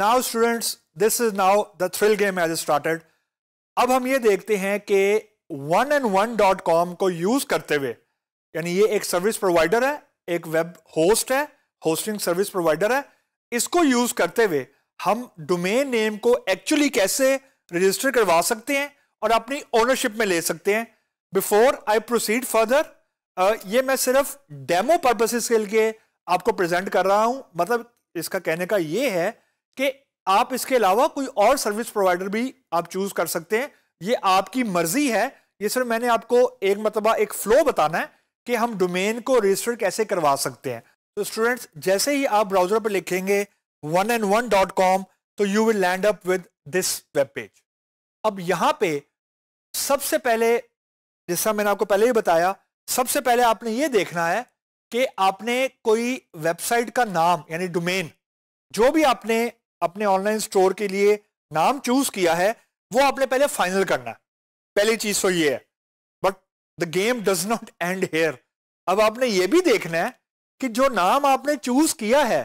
now students this is now the thrill game has started अब हम ये देखते हैं कि one and one dot com को यूज करते हुए यानी ये एक सर्विस प्रोवाइडर है एक वेब होस्ट है होस्टिंग सर्विस प्रोवाइडर है इसको यूज करते हुए हम डोमेन नेम को एक्चुअली कैसे रजिस्टर करवा सकते हैं और अपनी ओनरशिप में ले सकते हैं बिफोर आई प्रोसीड फर्दर ये मैं सिर्फ डेमो पर्पसेस के लिए आपको प्रेजेंट कर रहा हूं मतलब इसका कहने का ये है कि आप इसके अलावा कोई और सर्विस प्रोवाइडर भी आप चूज कर सकते हैं ये आपकी मर्जी है ये सिर्फ मैंने आपको एक मतलब एक फ्लो बताना है कि हम डोमेन को रजिस्टर कैसे करवा सकते हैं तो स्टूडेंट्स जैसे ही आप ब्राउजर पर लिखेंगे one and one dot com तो you will land up with this web page अब यहां पे सबसे पहले जैसा मैंने आपको पहले ही बताया सबसे पहले आपने ये देखना है कि आपने कोई वेबसाइट का नाम यानी डोमेन जो भी आपने अपने ऑनलाइन स्टोर के लिए नाम चूज किया है वो आपने पहले फाइनल करना है पहली चीज तो ये है but the game does not end here अब आपने ये भी देखना है कि जो नाम आपने चूज किया है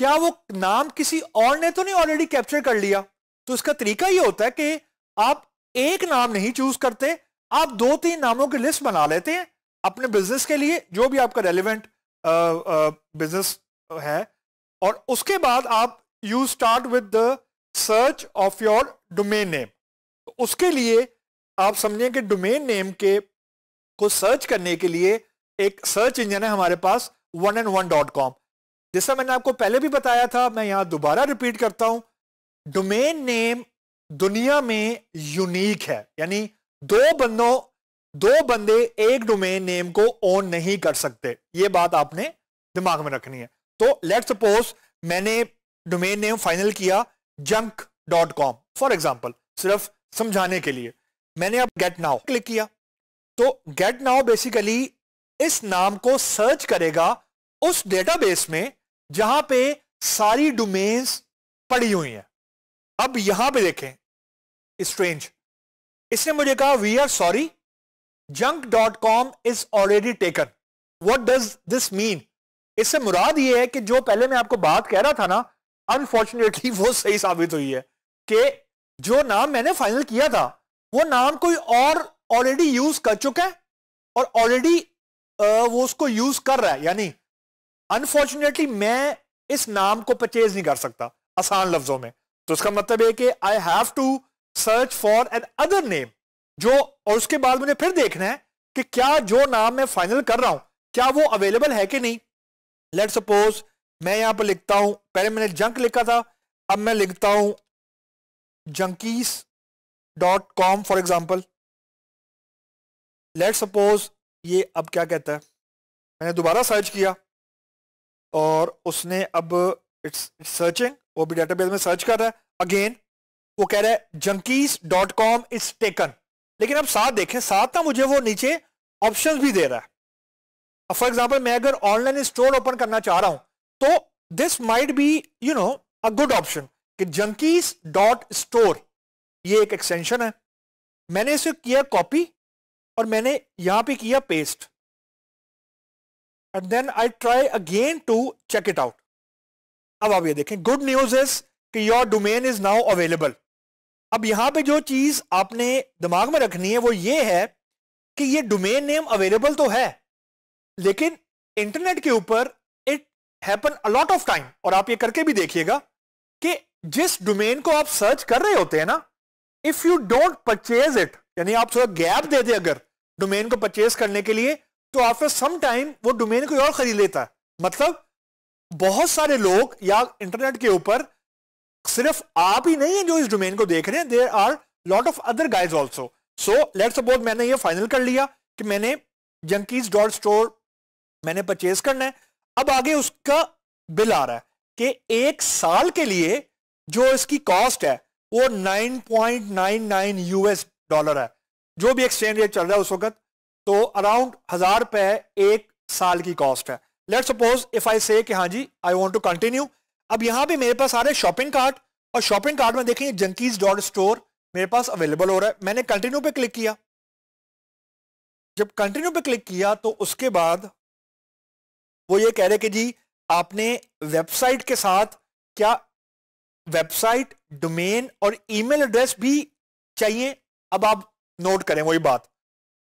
क्या वो नाम किसी और ने तो नहीं ऑलरेडी कैप्चर कर लिया तो इसका तरीका ये होता है कि आप एक नाम नहीं चूज करते आप दो तीन नामों की लिस्ट बना लेते हैं अपने बिजनेस के लिए जो भी आपका रेलिवेंट बिजनेस है और उसके बाद आप you start with the search of your domain name उसके लिए आप समझें कि डोमेन नेम के को सर्च करने के लिए एक सर्च इंजन है हमारे पास one and one dot com जैसा मैंने आपको पहले भी बताया था मैं यहां दोबारा रिपीट करता हूं डोमेन नेम दुनिया में यूनिक है यानी दो बंदों दो बंदे एक डोमेन नेम को ओन नहीं कर सकते ये बात आपने दिमाग में रखनी है तो लेट सपोज मैंने डोमेन नेम फाइनल किया junk dot com for example सिर्फ समझाने के लिए मैंने अब गेट नाउ क्लिक किया तो गेट नाउ बेसिकली इस नाम को सर्च करेगा उस डेटाबेस में जहां पे सारी डोमेन्स पड़ी हुई हैं अब यहां पे देखें स्ट्रेंज इसने मुझे कहा we are sorry junk dot com is already taken what does this mean इससे मुराद ये है कि जो पहले मैं आपको बात कह रहा था ना अनफॉर्चुनेटली वो सही साबित हुई है कि जो नाम मैंने फाइनल किया था वो नाम कोई और ऑलरेडी यूज कर चुका है और ऑलरेडी वो उसको यूज कर रहा है यानी अनफॉर्चुनेटली मैं इस नाम को परचेज नहीं कर सकता आसान लफ्जों में तो इसका मतलब है कि I have to search for another name जो और उसके बाद मुझे फिर देखना है कि क्या जो नाम मैं फाइनल कर रहा हूं क्या वो अवेलेबल है कि नहीं लेट सपोज मैं यहां पर लिखता हूं पहले मैंने जंक लिखा था अब मैं लिखता हूं junkies dot com for example let suppose ये अब क्या कहता है मैंने दोबारा सर्च किया और उसने अब इट्स सर्चिंग वो भी डेटाबेस में सर्च कर रहा है अगेन वो कह रहा है junkies dot com is taken लेकिन अब साथ देखें साथ ना मुझे वो नीचे ऑप्शंस भी दे रहा है फॉर एग्जाम्पल मैं अगर ऑनलाइन स्टोर ओपन करना चाह रहा हूं तो this might be you know a good option कि जंकीस डॉट स्टोर ये एक एक्सटेंशन है मैंने इसे किया कॉपी और मैंने यहां पे किया paste and then I try again to check it out अब आप ये देखें गुड न्यूज इज कि your domain is now available अब यहां पे जो चीज आपने दिमाग में रखनी है वो ये है कि ये डोमेन नेम अवेलेबल तो है लेकिन इंटरनेट के ऊपर हैपन अलॉट ऑफ टाइम और आप ये करके भी देखिएगा कि जिस डोमेन को आप सर्च कर रहे होते हैं ना if you don't purchase it यानी आप थोड़ा गैप दे दे अगर डोमेन को परचेज करने के लिए तो आफ्टर सम टाइम वो डोमेन कोई और खरीद लेता है मतलब बहुत सारे लोग या इंटरनेट के ऊपर सिर्फ आप ही नहीं है जो इस डोमेन को देख रहे हैं there are lot of other guys also so let suppose मैंने ये फाइनल कर लिया कि मैंने जंकीज डॉट स्टोर मैंने परचेज करना है अब आगे उसका बिल आ रहा है कि एक साल के लिए जो इसकी कॉस्ट है वो 9.99 यूएस डॉलर है जो भी एक्सचेंज रेट चल रहा है उस वक्त तो अराउंड हजार रुपए एक साल की कॉस्ट है let suppose if I say कि हाँ जी आई वांट टू कंटिन्यू अब यहां भी मेरे पास आ रहे शॉपिंग कार्ट और शॉपिंग कार्ट में देखें जंकीज डॉट स्टोर मेरे पास अवेलेबल हो रहा है मैंने कंटिन्यू पे क्लिक किया जब कंटिन्यू पे क्लिक किया तो उसके बाद वो ये कह रहे कि जी आपने वेबसाइट के साथ क्या वेबसाइट डोमेन और ईमेल एड्रेस भी चाहिए अब आप नोट करें वही बात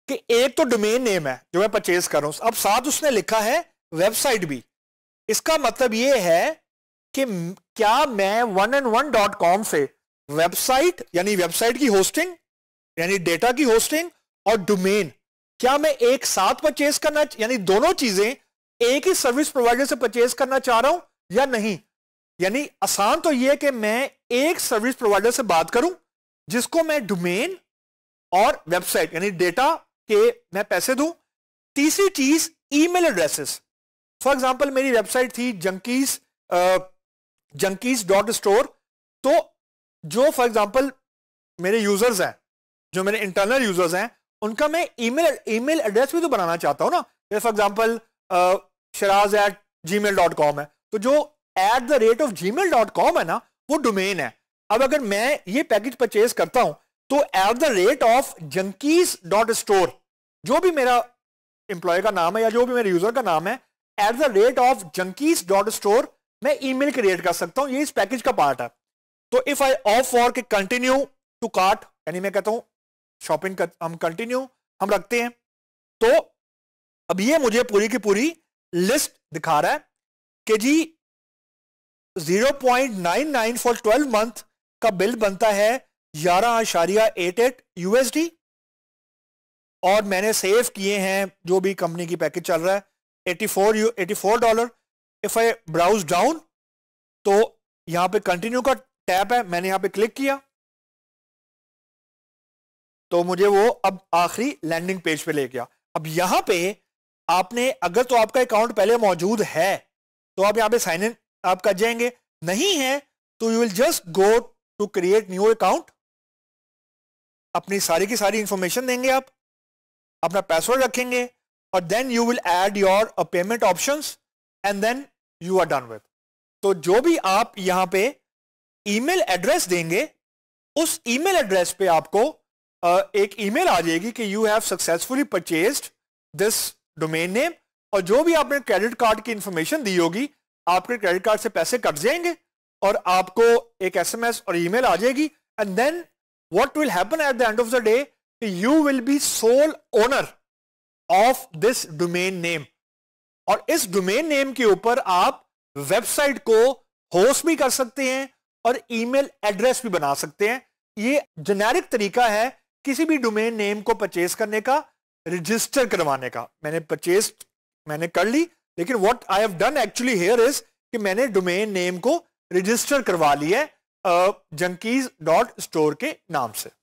कि एक तो डोमेन नेम है जो मैं परचेज कर रहा हूं अब साथ उसने लिखा है वेबसाइट भी इसका मतलब यह है कि क्या मैं one and one dot com से वेबसाइट यानी वेबसाइट की होस्टिंग यानी डेटा की होस्टिंग और डोमेन क्या मैं एक साथ परचेज करना यानी दोनों चीजें एक ही सर्विस प्रोवाइडर से परचेज करना चाह रहा हूं या नहीं यानी आसान तो यह कि मैं एक सर्विस प्रोवाइडर से बात करूं जिसको मैं डोमेन और वेबसाइट यानी डेटा के मैं पैसे दूं तीसरी चीज ईमेल एड्रेसेस फॉर एग्जांपल मेरी वेबसाइट थी जंकीज जंकीज डॉट स्टोर तो जो फॉर एग्जांपल मेरे यूजर्स हैं जो मेरे इंटरनल यूजर्स हैं उनका मैं ईमेल ईमेल एड्रेस भी तो बनाना चाहता हूं ना for example Shiraz at gmail dot com है तो जो at the rate of gmail dot com है ना वो डोमेन है अब अगर मैं ये पैकेज परचेज करता हूं तो at the rate of junkies dot store जो भी मेरा एम्प्लॉय का नाम है या जो भी मेरे यूजर का नाम है at the rate of junkies dot store मैं ईमेल क्रिएट कर सकता हूं ये इस पैकेज का पार्ट है तो इफ आई ऑफ फॉर के कंटिन्यू टू कार्ट यानी मैं कहता हूं शॉपिंग हम कंटिन्यू हम रखते हैं तो अब ये मुझे पूरी की पूरी लिस्ट दिखा रहा है कि जी 0.99 फॉर 12 मंथ का बिल बनता है ग्यारह आशारिया एट एट यूएसडी और मैंने सेव किए हैं जो भी कंपनी की पैकेज चल रहा है eighty four you eighty four dollar if I browse down तो यहां पे कंटिन्यू का टैप है मैंने यहां पे क्लिक किया तो मुझे वो अब आखिरी लैंडिंग पेज पे ले गया अब यहां पे आपने अगर तो आपका अकाउंट पहले मौजूद है तो आप यहाँ पे साइन इन आप कर जाएंगे नहीं है तो you will just go to create new account अपनी सारी की सारी इंफॉर्मेशन देंगे आप अपना पासवर्ड रखेंगे और then you will add your payment options and then you are done with तो जो भी आप यहां पे ईमेल एड्रेस देंगे उस ईमेल एड्रेस पे आपको uh, एक ईमेल आ जाएगी कि you have successfully purchase this domain name और जो भी आपने क्रेडिट कार्ड की इंफॉर्मेशन दी होगी आपके क्रेडिट कार्ड से पैसे कट जाएंगे और आपको एक एसएमएस और ईमेल आ जाएगी and then what will happen at the end of the day you will be sole owner of this domain name और इस डोमेन नेम के ऊपर आप वेबसाइट को होस्ट भी कर सकते हैं और ईमेल एड्रेस भी बना सकते हैं ये जेनेरिक तरीका है किसी भी डोमेन नेम को परचेज करने का रजिस्टर करवाने का मैंने परचेज मैंने कर ली लेकिन what I have done actually here is कि मैंने डोमेन नेम को रजिस्टर करवा लिया है जंकीज डॉट स्टोर के नाम से